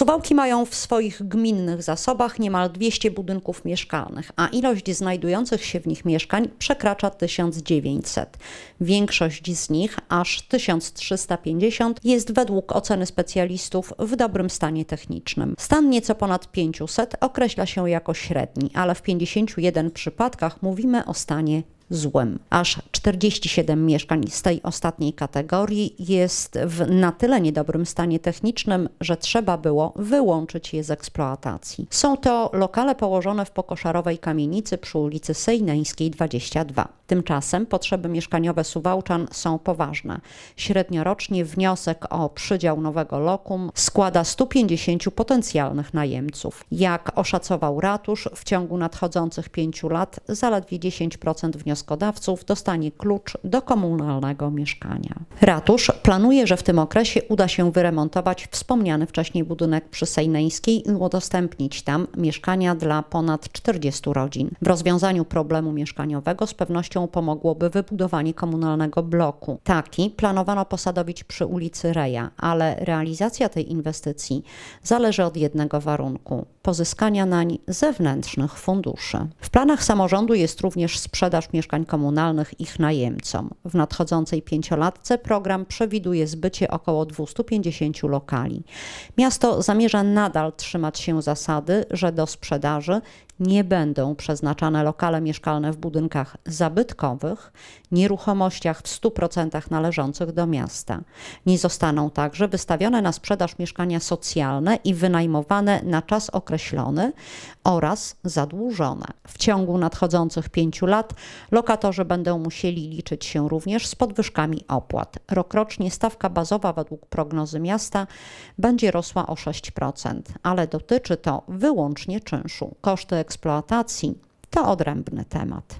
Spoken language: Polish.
Suwałki mają w swoich gminnych zasobach niemal 200 budynków mieszkalnych, a ilość znajdujących się w nich mieszkań przekracza 1900. Większość z nich, aż 1350, jest według oceny specjalistów w dobrym stanie technicznym. Stan nieco ponad 500 określa się jako średni, ale w 51 przypadkach mówimy o stanie złym, Aż 47 mieszkań z tej ostatniej kategorii jest w na tyle niedobrym stanie technicznym, że trzeba było wyłączyć je z eksploatacji. Są to lokale położone w pokoszarowej kamienicy przy ulicy Sejneńskiej 22. Tymczasem potrzeby mieszkaniowe Suwałczan są poważne. Średniorocznie wniosek o przydział nowego lokum składa 150 potencjalnych najemców. Jak oszacował ratusz, w ciągu nadchodzących pięciu lat zaledwie 10% wnioskodawców dostanie klucz do komunalnego mieszkania. Ratusz planuje, że w tym okresie uda się wyremontować wspomniany wcześniej budynek przy Sejneńskiej i udostępnić tam mieszkania dla ponad 40 rodzin. W rozwiązaniu problemu mieszkaniowego z pewnością pomogłoby wybudowanie komunalnego bloku. Taki planowano posadowić przy ulicy Reja, ale realizacja tej inwestycji zależy od jednego warunku pozyskania nań zewnętrznych funduszy. W planach samorządu jest również sprzedaż mieszkań komunalnych ich najemcom. W nadchodzącej pięciolatce program przewiduje zbycie około 250 lokali. Miasto zamierza nadal trzymać się zasady, że do sprzedaży nie będą przeznaczane lokale mieszkalne w budynkach zabytkowych, nieruchomościach w 100% należących do miasta. Nie zostaną także wystawione na sprzedaż mieszkania socjalne i wynajmowane na czas określony oraz zadłużone. W ciągu nadchodzących pięciu lat lokatorzy będą musieli liczyć się również z podwyżkami opłat. Rokrocznie stawka bazowa według prognozy miasta będzie rosła o 6%, ale dotyczy to wyłącznie czynszu. Koszty eksploatacji, to odrębny temat.